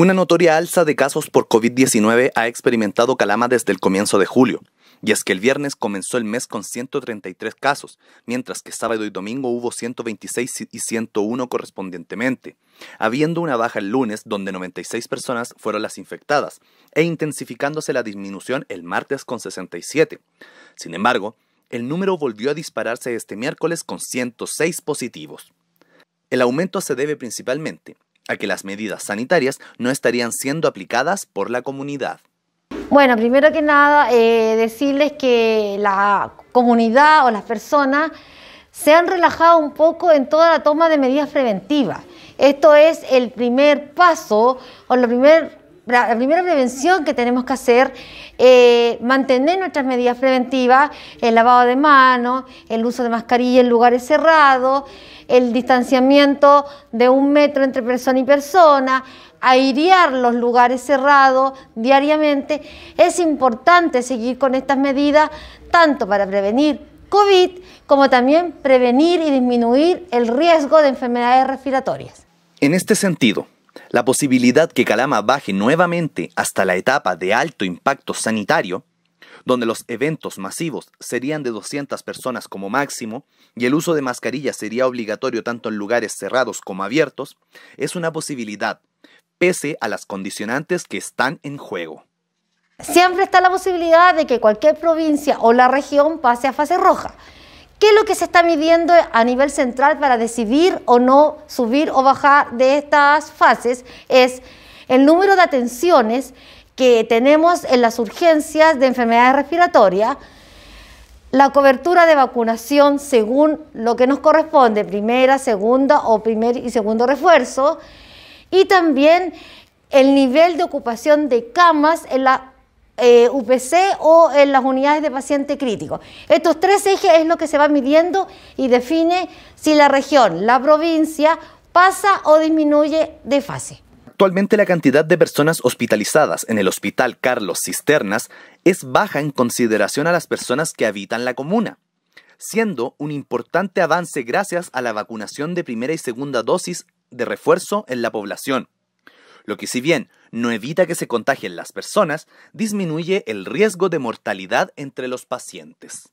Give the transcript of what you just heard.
Una notoria alza de casos por COVID-19 ha experimentado Calama desde el comienzo de julio. Y es que el viernes comenzó el mes con 133 casos, mientras que sábado y domingo hubo 126 y 101 correspondientemente, habiendo una baja el lunes donde 96 personas fueron las infectadas, e intensificándose la disminución el martes con 67. Sin embargo, el número volvió a dispararse este miércoles con 106 positivos. El aumento se debe principalmente a que las medidas sanitarias no estarían siendo aplicadas por la comunidad. Bueno, primero que nada, eh, decirles que la comunidad o las personas se han relajado un poco en toda la toma de medidas preventivas. Esto es el primer paso o la primera la primera prevención que tenemos que hacer, es eh, mantener nuestras medidas preventivas, el lavado de manos, el uso de mascarilla en lugares cerrados, el distanciamiento de un metro entre persona y persona, airear los lugares cerrados diariamente. Es importante seguir con estas medidas tanto para prevenir COVID como también prevenir y disminuir el riesgo de enfermedades respiratorias. En este sentido, la posibilidad que Calama baje nuevamente hasta la etapa de alto impacto sanitario, donde los eventos masivos serían de 200 personas como máximo y el uso de mascarillas sería obligatorio tanto en lugares cerrados como abiertos, es una posibilidad, pese a las condicionantes que están en juego. Siempre está la posibilidad de que cualquier provincia o la región pase a fase roja. ¿Qué es lo que se está midiendo a nivel central para decidir o no subir o bajar de estas fases? Es el número de atenciones que tenemos en las urgencias de enfermedades respiratorias, la cobertura de vacunación según lo que nos corresponde, primera, segunda o primer y segundo refuerzo, y también el nivel de ocupación de camas en la eh, UPC o en las unidades de paciente crítico. Estos tres ejes es lo que se va midiendo y define si la región, la provincia, pasa o disminuye de fase. Actualmente la cantidad de personas hospitalizadas en el Hospital Carlos Cisternas es baja en consideración a las personas que habitan la comuna, siendo un importante avance gracias a la vacunación de primera y segunda dosis de refuerzo en la población lo que si bien no evita que se contagien las personas, disminuye el riesgo de mortalidad entre los pacientes.